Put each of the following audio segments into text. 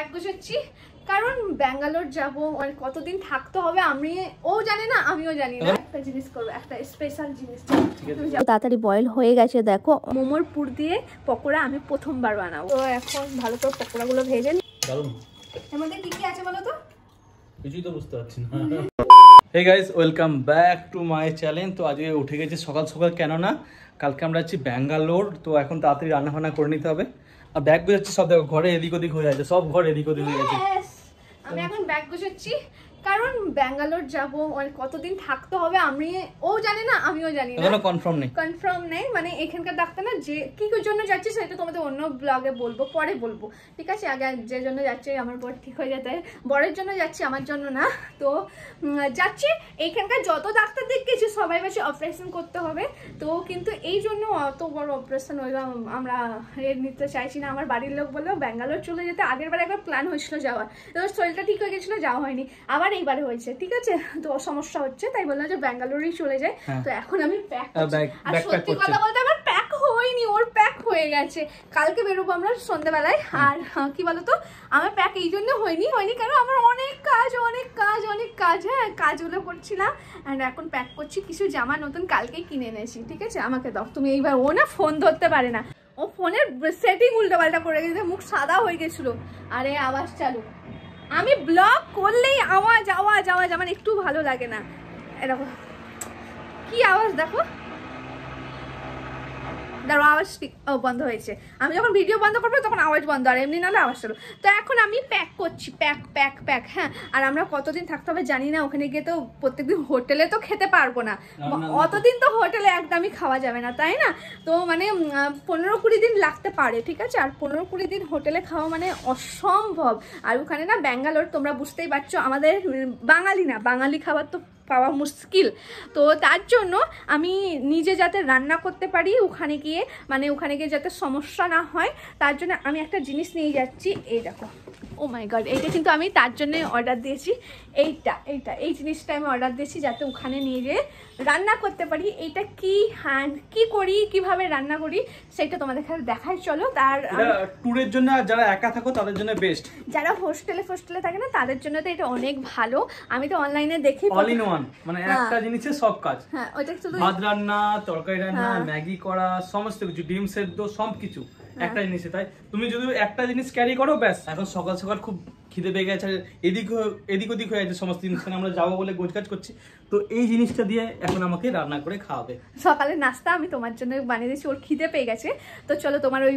Bag গুছাচ্ছি কারণ ব্যাঙ্গালোর যাব আর মানে কতদিন থাকতে হবে আমি ও জানি না আমিও জানি না একটা জিনিস করবো একটা স্পেশাল জিনিস তাড়াতাড়ি বয়েল হয়ে গেছে দেখো মোমোর পুর দিয়ে পকোড়া আমি প্রথমবার বানাবো তো এখন ভালো করে পকোড়াগুলো ভেজে এর মধ্যে কি কি আছে বলো তো কিছুই তো বুঝতে পারছি না hey guys welcome back to my channel তো আজকে উঠে গেছি সকাল সকাল কেননা কালকে আমরা আছি ব্যাঙ্গালোর তো এখন তাড়াতাড়ি রান্নাবান্না করে নিতে হবে আর ব্যাগ গুছাচ্ছি সব দেখো ঘরে এদিক ওদিক হয়ে যাচ্ছে সব ঘরে এদিক ওদিক হয়ে গেছে আমি এখন ব্যাগ গুছাচ্ছি কারণ ব্যাঙ্গালোর যাব অনেক মানে কতদিন থাকতে হবে আমি ও জানি না আমিও জানি না কনফার্ম নেই কনফার্ম নেই মানে এখানকার ডাক্তার না যে কি জন্য যাচ্ছে সেটা তোমাদের অন্য ব্লগে বলবো পরে বলবো ঠিক আছে আগে যে জন্য যাচ্ছে আমার বড় ঠিক হয়ে যেতে বড়ের জন্য যাচ্ছে আমার জন্য না তো যাচ্ছে এখানকার যত ডাক্তার দেখেছি সবাই বেশি অপারেশন করতে হবে তো কিন্তু এই জন্য অত বড় অপারেশন হইলো আমরা এর নিতে চাইছি না আমার বাড়ির লোক বললো ব্যাঙ্গালোর চলে যেতে আগের বার একবার প্ল্যান হয়েছিল যাওয়ার তো শরীরটা ঠিক হয়ে গেছিলো যাওয়া হয়নি আবার আর এইবারে হয়েছে ঠিক আছে তো সমস্যা হচ্ছে তাই বললাম যে ব্যাঙ্গালোরেই চলে যায় হ্যাঁ। তো এখন আমি প্যাক আর সত্যি কথা বলতে আমার প্যাক হয়নি ওর প্যাক হয়ে গেছে কালকে বেরোবো আমরা সন্ধ্যাবেলায় আর কি বলতো আমার প্যাক এই জন্য হয়নি হয়নি কারণ আমার অনেক কাজ অনেক কাজ অনেক কাজ হ্যাঁ কাজগুলো করছিলাম অ্যান্ড এখন প্যাক করছি কিছু জামা নতুন কালকেই কিনে এনেছি ঠিক আছে আমাকে দাও তুমি এইবার ও না ফোন ধরতে পারে না ও ফোনের সেটিং উল্টোপাল্টা করে গেছে মুখ সাদা হয়ে গেছিলো আরে আওয়াজ চালু আমি ব্লগ করলেই আওয়াজ আওয়াজ আওয়াজ আমার একটু ভালো লাগে না এরকম কি আওয়াজ দেখো দাঁড়ো আওয়াজ বন্ধ হয়েছে আমি যখন ভিডিও বন্ধ করবো তখন আওয়াজ বন্ধ আর এমনি নাহলে আওয়াজ চলো তো এখন আমি প্যাক করছি প্যাক প্যাক প্যাক হ্যাঁ আর আমরা কতদিন থাকতে হবে জানি না ওখানে গিয়ে তো প্রত্যেকদিন হোটেলে তো খেতে পারবো না অতদিন তো হোটেলে একদমই খাওয়া যাবে না তাই না তো মানে পনেরো কুড়ি দিন লাগতে পারে ঠিক আছে আর পনেরো কুড়ি দিন হোটেলে খাওয়া মানে অসম্ভব আর ওখানে না ব্যাঙ্গালোর তোমরা বুঝতেই পারছো আমাদের বাঙালি না বাঙালি খাবার তো পাওয়া মুশকিল তো তার জন্য আমি নিজে যাতে রান্না করতে পারি ওখানে গিয়ে মানে ওখানে গিয়ে যাতে সমস্যা না হয় তার জন্য আমি একটা জিনিস নিয়ে যাচ্ছি এই দেখো ও মাই গড এইটা কিন্তু আমি তার জন্য অর্ডার দিয়েছি এইটা এইটা এই জিনিসটা আমি অর্ডার দিয়েছি যাতে ওখানে নিয়ে যেয়ে রান্না করতে পারি এইটা কি হ্যান্ড কি করি কিভাবে রান্না করি সেটা তোমাদের দেখাই চলো তার ট্যুরের জন্য যারা একা থাকো তাদের জন্য বেস্ট যারা হোস্টেলে ফোস্টেলে থাকে না তাদের জন্য তো এটা অনেক ভালো আমি তো অনলাইনে দেখি অল ইন ওয়ান মানে হ্যাঁ। একটা জিনিসে সব কাজ হ্যাঁ ওইটা শুধু ভাত রান্না তরকারি রান্না হ্যাঁ। ম্যাগি করা সমস্ত কিছু ডিম সেদ্ধ সব কিছু হ্যাঁ। একটা জিনিসে তাই তুমি যদি একটা জিনিস ক্যারি করো ব্যাস এখন সকাল সকাল খুব খিদে পেয়ে গেছে এদিক এদিক ওদিক হয়ে গেছে সমস্ত জিনিসখানে আমরা যাবো বলে গোজকাজ করছি তো এই জিনিসটা দিয়ে এখন আমাকে রান্না করে খাওয়াবে সকালে নাস্তা আমি তোমার জন্য বানিয়ে দিয়েছি ওর খিদে পেয়ে গেছে তো চলো তোমার ওই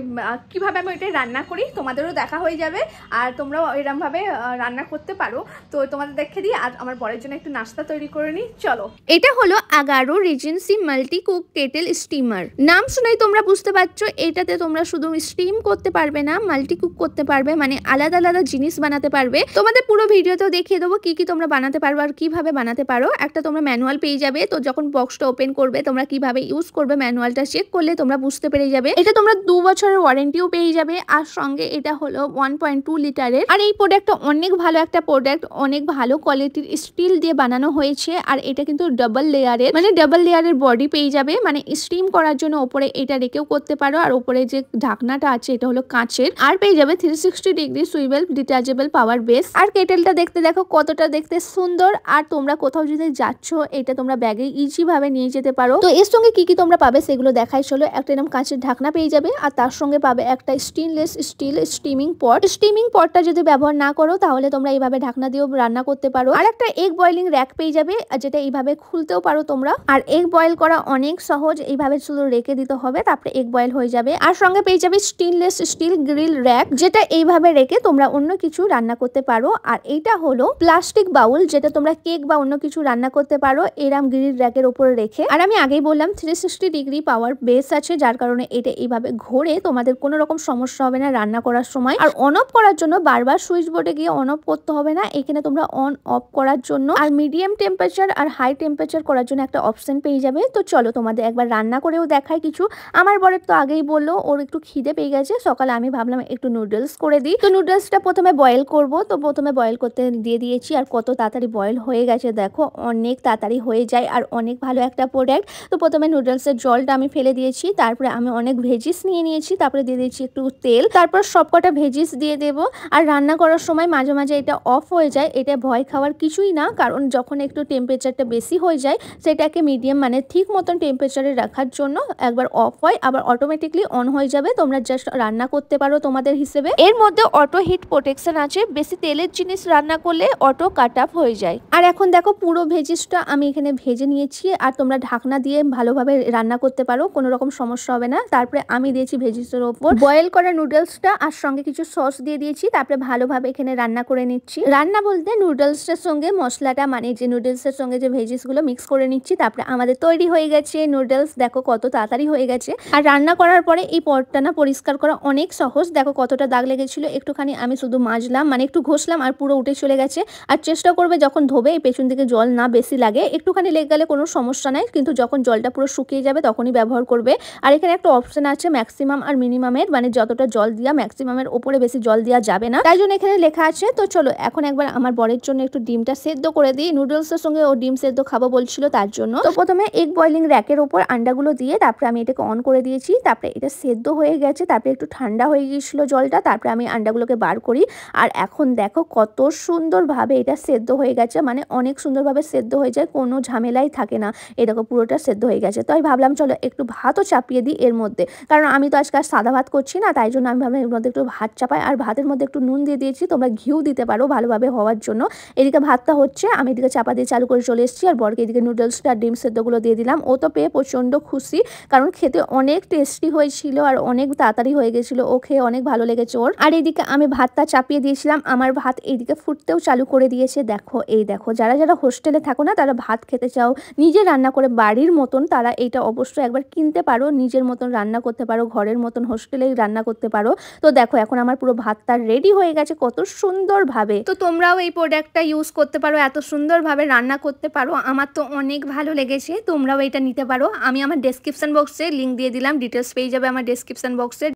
কীভাবে আমি ওইটাই রান্না করি তোমাদেরও দেখা হয়ে যাবে আর তোমরাও এরমভাবে রান্না করতে পারো তো তোমাদের দেখে দিই আর আমার পরের জন্য একটু নাস্তা তৈরি করে নিই চলো এটা হলো Agaro regency multi cook kettle steamer নাম শুনেই তোমরা বুঝতে পারছো এটাতে তোমরা শুধু স্টিম করতে পারবে না মাল্টি কুক করতে পারবে মানে আলাদা আলাদা জিনিস বানাতে পারবে তোমাদের পুরো ভিডিওতেও দেখিয়ে দেবো কি কি তোমরা বানাতে পারবো আর কিভাবে বানাতে পারো একটা তোমরা ম্যানুয়াল পেয়ে যাবে তো যখন বক্সটা ওপেন করবে তোমরা কিভাবে ইউজ করবে ম্যানুয়ালটা চেক করলে তোমরা বুঝতে পেরে যাবে এটা তোমরা দু বছরের ওয়ারেন্টিও পেয়ে যাবে আর সঙ্গে এটা হলো ওয়ান পয়েন্ট টু লিটারের আর এই প্রোডাক্টটা অনেক ভালো একটা প্রোডাক্ট অনেক ভালো কোয়ালিটির স্টিল দিয়ে বানানো হয়েছে আর এটা কিন্তু ডাবল লেয়ারের মানে ডাবল লেয়ারের বডি পেয়ে যাবে মানে স্টিম করার জন্য ওপরে এটা রেখেও করতে পারো আর ওপরে যে ঢাকনাটা আছে এটা হলো কাঁচের আর পেয়ে যাবে three sixty degree swivel detachable power base আর কেটেলটা দেখতে দেখো কতটা দেখতে সুন্দর আর তোমরা কোথাও যদি যাচ্ছ এটা তোমরা ব্যাগে ইজিভাবে নিয়ে যেতে পারো তো এর সঙ্গে কি কি তোমরা পাবে সেগুলো দেখাই চলো একটা এরকম কাঁচের ঢাকনা পেয়ে যাবে আর তার সঙ্গে পাবে একটা stainless steel steaming pot steaming পটটা যদি ব্যবহার না করো তাহলে তোমরা এইভাবে ঢাকনা দিয়েও রান্না করতে পারো আর একটা এগ বয়েলিং র্যাক পেয়ে যাবে যেটা এইভাবে খুলতেও পারো তোমরা আর এগ বয়েল করা অনেক সহজ এইভাবে শুধু রেখে দিতে হবে তারপরে এগ বয়েল হয়ে যাবে আর সঙ্গে পেয়ে যাবে স্টেনলেস স্টিল গ্রিল র্যাক যেটা এইভাবে রেখে তোমরা অন্য কিছু রান্না রান্না করতে পারো আর এইটা হলো প্লাস্টিক বাউল যেটা তোমরা কেক বা অন্য কিছু রান্না করতে পারো এরাম গ্রিল র্যাকের ওপরে রেখে আর আমি আগেই বললাম three sixty degree power base আছে যার কারণে এটা এইভাবে ঘোরে তোমাদের কোনো রকম সমস্যা হবে না রান্না করার সময় আর অন অফ করার জন্য বারবার সুইচ বোর্ডে গিয়ে অন অফ করতে হবে না এখানে তোমরা অন অফ করার জন্য আর মিডিয়াম টেম্পারেচার আর হাই টেম্পারেচার করার জন্য একটা অপশন পেয়ে যাবে তো চলো তোমাদের একবার রান্না করেও দেখায় কিছু আমার বরের তো আগেই বললো ওর একটু খিদে পেয়ে গেছে সকালে আমি ভাবলাম একটু নুডলস করে দিই তো নুডলসটা প্রথমে বয়েল করব তো প্রথমে বয়েল করতে দিয়ে দিয়েছি আর কত তাড়াতাড়ি বয়েল হয়ে গেছে দেখো অনেক তাড়াতাড়ি হয়ে যায় আর অনেক ভালো একটা প্রোডাক্ট তো প্রথমে নুডলসের জলটা আমি ফেলে দিয়েছি তারপরে আমি অনেক ভেজিস নিয়ে নিয়েছি তারপরে দিয়ে দিয়েছি একটু তেল তারপর সবকটা ভেজিস দিয়ে দেব আর রান্না করার সময় মাঝে মাঝে এটা অফ হয়ে যায় এটা ভয় খাওয়ার কিছুই না কারণ যখন একটু টেম্পারেচারটা বেশি হয়ে যায় সেটাকে মিডিয়াম মানে ঠিক মতন টেম্পারেচারে রাখার জন্য একবার অফ হয় আবার অটোমেটিকলি অন হয়ে যাবে তোমরা জাস্ট রান্না করতে পারো তোমাদের হিসেবে এর মধ্যে অটো হিট প্রোটেকশন আছে বেশি তেলের জিনিস রান্না করলে অটো কাট আপ হয়ে যায় আর এখন দেখো পুরো ভেজিসটা আমি এখানে ভেজে নিয়েছি আর তোমরা ঢাকনা দিয়ে ভালোভাবে রান্না করতে পারো কোনো রকম সমস্যা হবে না তারপরে আমি দিয়েছি ভেজিসের ওপর বয়েল করা নুডলসটা আর সঙ্গে কিছু সস দিয়ে দিয়েছি তারপরে ভালোভাবে এখানে রান্না করে নিচ্ছি রান্না বলতে নুডলসটার সঙ্গে মশলাটা মানে যে নুডলসের সঙ্গে যে ভেজিসগুলো মিক্স করে নিচ্ছি তারপরে আমাদের তৈরি হয়ে গেছে নুডলস দেখো কত তাড়াতাড়ি হয়ে গেছে আর রান্না করার পরে এই পটটা না পরিষ্কার করা অনেক সহজ দেখো কতটা দাগ লেগেছিল একটুখানি আমি শুধু মাজলাম মানে একটু ঘষলাম আর পুরো উঠে চলে গেছে আর চেষ্টা করবে যখন ধোবে এই পেছন দিকে জল না বেশি লাগে একটুখানি লেগে গেলে কোনো সমস্যা নাই কিন্তু যখন জলটা পুরো শুকিয়ে যাবে তখনই ব্যবহার করবে আর এখানে একটা অপশান আছে ম্যাক্সিমাম আর মিনিমামের মানে যতটা জল দেওয়া ম্যাক্সিমামের ওপরে বেশি জল দেওয়া যাবে না তাই জন্য এখানে লেখা আছে তো চলো এখন একবার আমার বরের জন্য একটু ডিমটা সেদ্ধ করে দিই নুডলসের সঙ্গে ও ডিম সেদ্ধ খাবো বলছিল তার জন্য তো প্রথমে এগ বয়লিং র্যাকের ওপর আন্ডাগুলো দিয়ে তারপরে আমি এটাকে অন করে দিয়েছি তারপরে এটা সেদ্ধ হয়ে গেছে তারপরে একটু ঠান্ডা হয়ে গিয়েছিল জলটা তারপরে আমি আন্ডাগুলোকে বার করি আর এখন দেখো কত সুন্দরভাবে এটা সেদ্ধ হয়ে গেছে মানে অনেক সুন্দরভাবে সেদ্ধ হয়ে যায় কোনো ঝামেলাই থাকে না এরকম পুরোটা সেদ্ধ হয়ে গেছে তো আমি ভাবলাম চলো একটু ভাতও চাপিয়ে দিই এর মধ্যে কারণ আমি তো আজকে আর সাদা ভাত করছি না তাই জন্য আমি ভাবলাম এর মধ্যে একটু ভাত চাপাই আর ভাতের মধ্যে একটু নুন দিয়ে দিয়েছি তোমরা ঘিউ দিতে পারো ভালোভাবে হওয়ার জন্য এদিকে ভাতটা হচ্ছে আমি এদিকে চাপা দিয়ে চালু করে চলে এসেছি আর বরকে এদিকে নুডলসটা ডিম সেদ্ধগুলো দিয়ে দিলাম ও তো পেয়ে প্রচণ্ড খুশি কারণ খেতে অনেক টেস্টি হয়েছিল আর অনেক তাড়াতাড়ি হয়ে গেছিলো ও খেয়ে অনেক ভালো লেগেছে ওর আর এদিকে আমি ভাতটা চাপিয়ে দিয়েছিলাম দেখলাম আমার ভাত এইদিকে ফুটতেও চালু করে দিয়েছে দেখো এই দেখো যারা যারা হোস্টেলে থাকো না তারা ভাত খেতে চাও নিজে রান্না করে বাড়ির মতন তারা এইটা অবশ্যই একবার কিনতে পারো নিজের মতন রান্না করতে পারো ঘরের মতন হোস্টেলেই রান্না করতে পারো তো দেখো এখন আমার পুরো ভাতটা রেডি হয়ে গেছে কত সুন্দরভাবে তো তোমরাও এই প্রোডাক্টটা ইউজ করতে পারো এত সুন্দরভাবে রান্না করতে পারো আমার তো অনেক ভালো লেগেছে তোমরাও এটা নিতে পারো আমি আমার ডেসক্রিপশন বক্সে লিঙ্ক দিয়ে দিলাম ডিটেলস পেয়ে যাবে আমার ডেসক্রিপশন বক্সে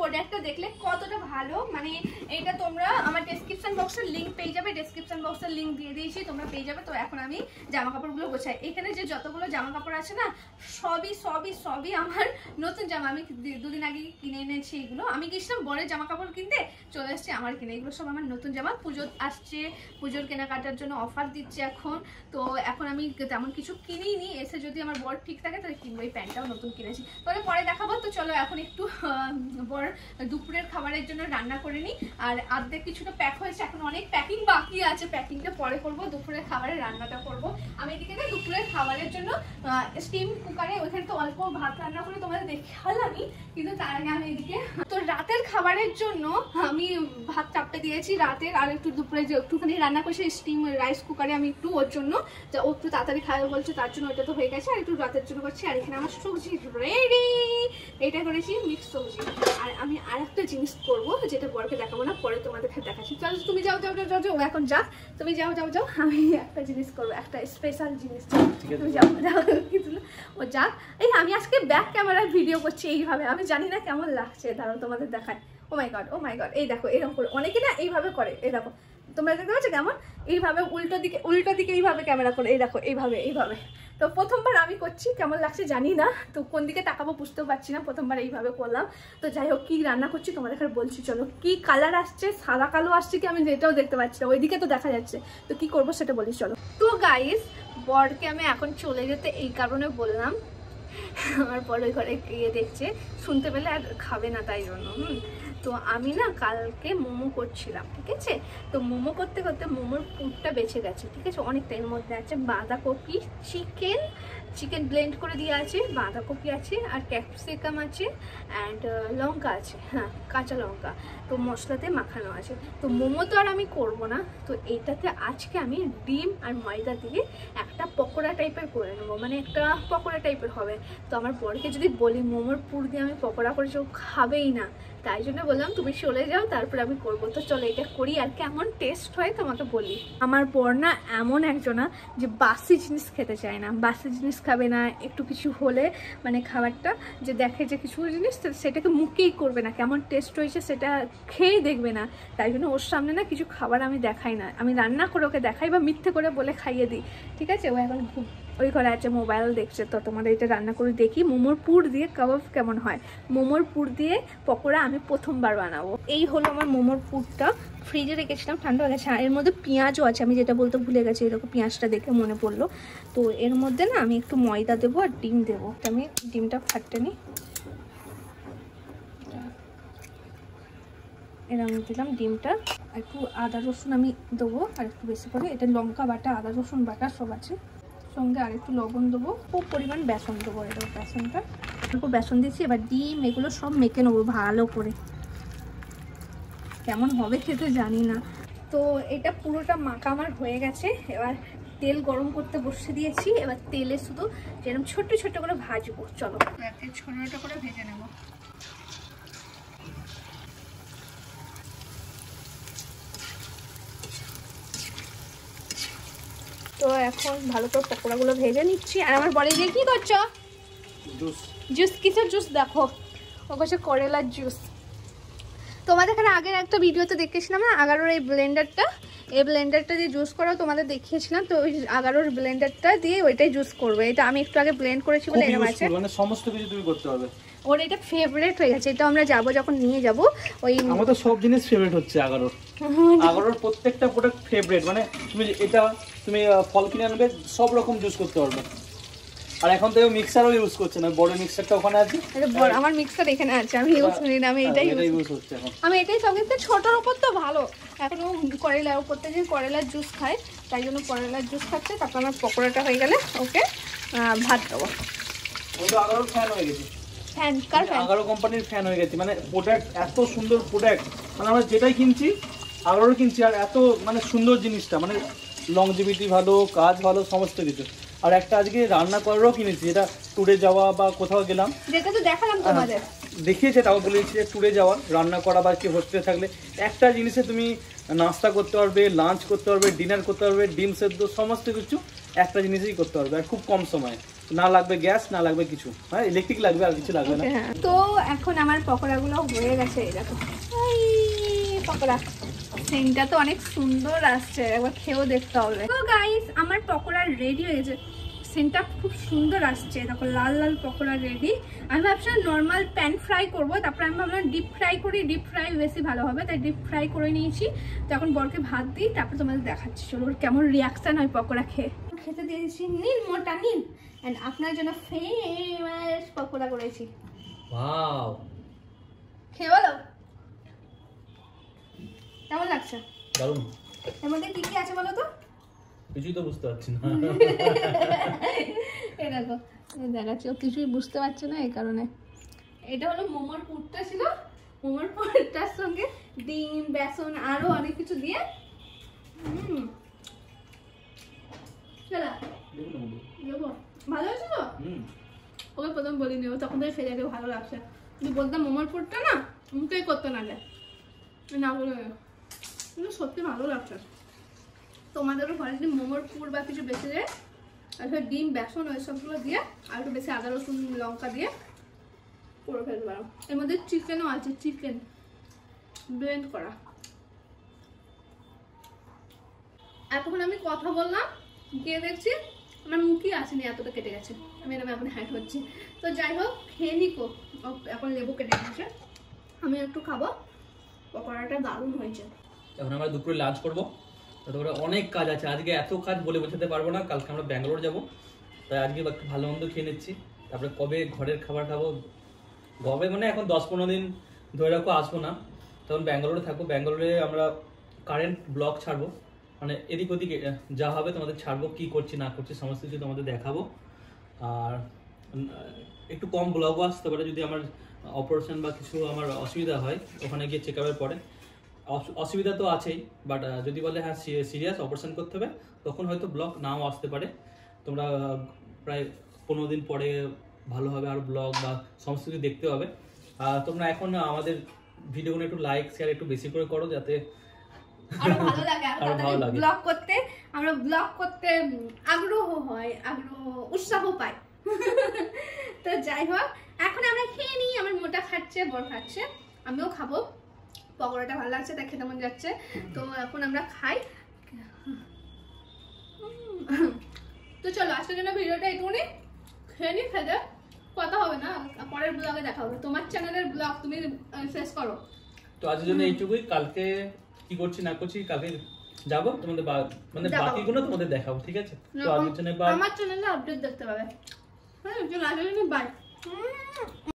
প্রোডাক্টটা দেখলে কতটা ভালো মানে এটা তোমরা আমার ডেসক্রিপশন বক্সের লিঙ্ক পেয়ে যাবে ডেসক্রিপশন বক্সের লিঙ্ক দিয়ে দিয়েছি তোমরা পেয়ে যাবে তো এখন আমি জামা কাপড়গুলো গোছাই এখানে যে যতগুলো জামা কাপড় আছে না সবই সবই সবই আমার নতুন জামা আমি দুদিন আগে কিনে এনেছি এগুলো আমি গেছিলাম বরের জামা কাপড় কিনতে চলে এসছি আমার কিনে এগুলো সব আমার নতুন জামা পুজো আসছে পুজোর কেনাকাটার জন্য অফার দিচ্ছে এখন তো এখন আমি তেমন কিছু কিনি নি এসে যদি আমার বর ঠিক থাকে তাহলে কিনবো এই প্যান্টটাও নতুন কিনেছি তাহলে পরে দেখাবো তো চলো এখন একটু বর দুপুরের খাবারের জন্য রান্না করে নিই আর আর্ধেক আমাদের কিছুটা প্যাক হয়েছে এখন অনেক প্যাকিং বাকি আছে প্যাকিংটা পরে করব দুপুরের খাবারের রান্নাটা করব আমি এদিকে না দুপুরের খাবারের জন্য স্টিম কুকারে ওইখানে তো অল্প ভাত রান্না করে তোমাদের দেখালামই কিন্তু তার আগে আমি এদিকে তো রাতের খাবারের জন্য আমি ভাত চাপটা দিয়েছি রাতের আর একটু দুপুরে যে একটুখানি রান্না করেছি স্টিম রাইস কুকারে আমি একটু ওর জন্য ও একটু তাড়াতাড়ি খাবে বলছে তার জন্য ওটা তো হয়ে গেছে আর একটু রাতের জন্য করছি আর এখানে আমার সবজি রেডি এটা করেছি মিক্স সবজি আর আমি আর একটা জিনিস করবো যেটা বরকে দেখাবো না পরে তোমাদের তোমাদেরকে হ্যাঁ, দেখাচ্ছি চলো তুমি যাও যাও যাও যাও এখন যা তুমি যাও যাও যাও আমি একটা জিনিস করবো একটা স্পেশাল জিনিস তুমি যাও যাও ও যাক এই আমি আজকে ব্যাক ক্যামেরায় ভিডিও করছি এইভাবে আমি জানি না কেমন লাগছে দাঁড়াও তোমাদের দেখায় ও মাই গড ও মাই গড এই দেখো এরকম করে অনেকে না এইভাবে করে এই দেখো তোমরা দেখতে পাচ্ছ কেমন এইভাবে উল্টো দিকে উল্টো দিকে এইভাবে ক্যামেরা করে এই দেখো এইভাবে এইভাবে তো প্রথমবার আমি করছি কেমন লাগছে জানি না তো কোন দিকে তাকাবো বুঝতেও পারছি না প্রথমবার এইভাবে করলাম তো যাই হোক কী রান্না করছি তোমাদের এখানে বলছি চলো কি কালার আসছে সাদা কালো আসছে কি আমি যেটাও দেখতে পাচ্ছি না ওইদিকে তো দেখা যাচ্ছে তো কি করবো সেটা বলি চলো তো গাইস বরকে আমি এখন চলে যেতে এই কারণে বললাম আমার বড় ঘরে গিয়ে দেখছে শুনতে পেলে আর খাবে না তাই জন্য হুম তো আমি না কালকে মোমো করছিলাম ঠিক আছে তো মোমো করতে করতে মোমোর পুরটা বেঁচে গেছে ঠিক আছে অনেকটা এর মধ্যে আছে বাঁধাকপি চিকেন চিকেন ব্লেন্ড করে দিয়ে আছে বাঁধাকপি আছে আর ক্যাপসিকাম আছে অ্যান্ড লঙ্কা আছে হ্যাঁ কাঁচা লঙ্কা তো মশলাতে মাখানো আছে তো মোমো তো আর আমি করব না তো এইটাতে আজকে আমি ডিম আর ময়দা দিয়ে একটা পকোড়া টাইপের করে নেবো মানে একটা পকোড়া টাইপের হবে তো আমার বরকে যদি বলি মোমোর পুর দিয়ে আমি পকোড়া করেছি ও খাবেই না তাই জন্য বললাম তুমি চলে যাও তারপর আমি করবো তো চলো এটা করি আর কেমন টেস্ট হয় তোমাকে বলি আমার বর না এমন একজনা যে বাসি জিনিস খেতে চায় না বাসি জিনিস খাবে না একটু কিছু হলে মানে খাবারটা যে দেখে যে কিছু জিনিস সেটাকে মুখেই করবে না কেমন টেস্ট হয়েছে সেটা খেয়ে দেখবে না তাই জন্য ওর সামনে না কিছু খাবার আমি দেখাই না আমি রান্না করে ওকে দেখাই বা মিথ্যে করে বলে খাইয়ে দিই ঠিক আছে ও এখন ওই ঘরে আছে মোবাইল দেখছে তো তোমাদের এটা রান্না করে দেখি মোমোর পুর দিয়ে কাবাব কেমন হয় মোমোর পুর দিয়ে পকোড়া আমি প্রথমবার বানাবো এই হলো আমার মোমোর পুরটা ফ্রিজে রেখেছিলাম ঠান্ডা হয়ে গেছে এর মধ্যে পেঁয়াজও আছে আমি যেটা বলতে ভুলে গেছি এরকম পেঁয়াজটা দেখে মনে পড়লো তো এর মধ্যে না আমি একটু ময়দা দেবো আর ডিম দেবো আমি ডিমটা ফাটতে নিই এর আমি দিলাম ডিমটা একটু আদা রসুন আমি দেবো আর একটু বেশি করে এটা লঙ্কা বাটা আদা রসুন বাটা সব আছে সঙ্গে আর একটু লবণ দেবো খুব পরিমাণ বেসন দেবো এটা বেসনটা অল্প বেসন দিচ্ছি এবার ডিম এগুলো সব মেখে নেবো ভালো করে কেমন হবে খেতে জানি না তো এটা পুরোটা মাখা আমার হয়ে গেছে এবার তেল গরম করতে বসে দিয়েছি এবার তেলে শুধু যেরকম ছোট্ট ছোট্ট করে ভাজবো চলো ছোটো ছোটো করে ভেজে নেবো তো এখন ভালো করে পকোড়াগুলো ভেজে নিচ্ছি আর আমার বলে যে কি করছো জুস জুস কিছু জুস দেখো ও করছে করেলার জুস তোমাদের এখানে আগের একটা ভিডিওতে দেখেছিলাম না আগারোর এই ব্লেন্ডারটা এই ব্লেন্ডারটা দিয়ে জুস করাও তোমাদের দেখিয়েছিলাম তো ওই আগারোর ব্লেন্ডারটা দিয়ে ওইটাই জুস করবে এটা আমি একটু আগে ব্লেন্ড করেছি বলে এরকম আছে মানে সমস্ত কিছু তুমি করতে পারবে ওর এটা ফেভারিট হয়ে গেছে এটা আমরা যাব যখন নিয়ে যাব ওই আমাদের সব জিনিস ফেভারিট হচ্ছে আগারোর হ্যাঁ, হ্যাঁ। আগারোর প্রত্যেকটা প্রোডাক্ট ফেভারিট মানে তুমি এটা তুমি ফল কিনে আনবে সব রকম জুস করতে পারবে আর এখন তো মিক্সারও ইউজ করছে না বড় মিক্সারটা ওখানে আছে বড় আমার মিক্সার এখানে আছে আমি ইউজ করি না আমি হ্যাঁ, এটাই ইউজ করছি এখন আমি এটাই সব কিন্তু ছোটর উপর তো ভালো এখন ও করেলা ও যে করেলার জুস খায় তাই জন্য করেলার জুস খাচ্ছে তারপর আমার পকোড়াটা হয়ে গেলে ওকে ভাত দেবো ও তো ফ্যান হয়ে গেছে ফ্যান কার ফ্যান কোম্পানির ফ্যান হয়ে গেছে মানে প্রোডাক্ট এত সুন্দর প্রোডাক্ট মানে আমরা যেটাই কিনছি আগারও কিনছি আর এত মানে সুন্দর জিনিসটা মানে লংজিভিটি ভালো কাজ ভালো সমস্ত কিছু আর একটা আজকে রান্না করারও কিনেছি এটা ট্যুরে যাওয়া বা কোথাও গেলাম তো দেখিয়েছে তাও বলেছি যে ট্যুরে যাওয়া রান্না করা বা কি হোস্টেলে থাকলে একটা জিনিসে তুমি নাস্তা করতে পারবে লাঞ্চ করতে পারবে ডিনার করতে পারবে ডিম সেদ্ধ সমস্ত কিছু একটা জিনিসেই করতে পারবে আর খুব কম সময়ে না লাগবে গ্যাস না লাগবে কিছু হ্যাঁ ইলেকট্রিক লাগবে আর কিছু লাগবে না হ্যাঁ, তো এখন আমার পকোড়াগুলো হয়ে গেছে এরকম পকোড়া সেন্টটা তো অনেক সুন্দর আসছে একবার খেয়েও দেখতে হবে তো গাইস আমার পকোড়া রেডি হয়ে গেছে সেন্টটা খুব সুন্দর আসছে দেখো লাল লাল পকোড়া রেডি আমি ভাবছিলাম নর্মাল প্যান ফ্রাই করবো তারপরে আমি ভাবলাম ডিপ ফ্রাই করি ডিপ ফ্রাই বেশি ভালো হবে তাই ডিপ ফ্রাই করে নিয়েছি তো এখন বরকে ভাত দিই তারপর তোমাদের দেখাচ্ছি চলো ওর কেমন রিয়াকশান হয় পকোড়া খেয়ে খেতে দিয়েছি নীল মোটা নীল অ্যান্ড আপনার জন্য ফেমাস পকোড়া করেছি খেয়ে বলো কেমন লাগছে দারুণ এর মধ্যে কি কি আছে বলো তো কিছুই তো বুঝতে পারছি না এই দেখো দেখাচ্ছি ও কিছুই বুঝতে পারছে না এই কারণে এটা হলো মোমোর পুরটা ছিল মোমোর পুরটার সঙ্গে ডিম বেসন আরো অনেক কিছু দিয়ে হুম ভালো ওকে প্রথম ও তখন ফেলে ভালো লাগছে তুই বলতাম মোমোর পুরটা না মুখেই করতো না না বলে কিন্তু সত্যি ভালো লাগছে তোমাদেরও ঘরে যদি মোমোর পুর বা কিছু বেঁচে যায় আসলে ডিম বেসন ওই সবগুলো দিয়ে আর একটু বেশি আদা রসুন লঙ্কা দিয়ে পুরো ফেলতে পারো এর মধ্যে চিকেনও আছে চিকেন ব্লেন্ড করা এতক্ষণ আমি কথা বললাম গিয়ে দেখছি আমার মুখই আসেনি এতটা কেটে গেছে আমি এরকম এখন হ্যাট হচ্ছে তো যাই হোক খেয়ে নিকো এখন লেবু কেটে গেছে আমি একটু খাবো পকোড়াটা দারুণ হয়েছে এখন আমরা দুপুরে লাঞ্চ করবো তারপরে অনেক কাজ আছে আজকে এত কাজ বলে বোঝাতে পারবো না কালকে আমরা ব্যাঙ্গালোর যাব তাই আজকে একটু ভালো মন্দ খেয়ে নিচ্ছি তারপরে কবে ঘরের খাবার খাবো কবে মানে এখন দশ পনেরো দিন ধরে রাখো আসবো না তখন ব্যাঙ্গালোরে থাকবো ব্যাঙ্গালোরে আমরা কারেন্ট ব্লক ছাড়বো মানে এদিক ওদিক যা হবে তোমাদের ছাড়বো কি করছি না করছি সমস্ত কিছু তোমাদের দেখাবো আর একটু কম ব্লগও আসতে পারে যদি আমার অপারেশন বা কিছু আমার অসুবিধা হয় ওখানে গিয়ে চেক আপের পরে অসুবিধা তো আছেই বাট যদি বলে হ্যাঁ সিরিয়াস অপারেশন করতে হবে তখন হয়তো ব্লক নাও আসতে পারে তোমরা প্রায় পনেরো দিন পরে ভালোভাবে আর ব্লগ বা সমস্ত কিছু দেখতে হবে তোমরা এখন আমাদের ভিডিওগুলো একটু লাইক শেয়ার একটু বেশি করে করো যাতে ভালো লাগে ব্লগ করতে আমরা ব্লগ করতে আগ্রহ হয় আগ্রহ উৎসাহ পাই তো যাই হোক এখন আমরা নিই আমার মোটা খাচ্ছে খাচ্ছে আমিও খাবো পকোড়াটা ভালো লাগছে তাই খেতে মন যাচ্ছে তো এখন আমরা খাই তো চলো আজকের জন্য ভিডিওটা এটুকুনি খেয়ে নি খেতে কথা হবে না পরের ব্লগে দেখা হবে তোমার চ্যানেলের ব্লগ তুমি শেষ করো তো আজকের জন্য এইটুকুই কালকে কি করছি না করছি কালকে যাবো তোমাদের মানে বাকি গুলো তোমাদের দেখাবো ঠিক আছে তো আজকের জন্য আমার চ্যানেলে আপডেট দেখতে পাবে হ্যাঁ চলো আজকের জন্য বাই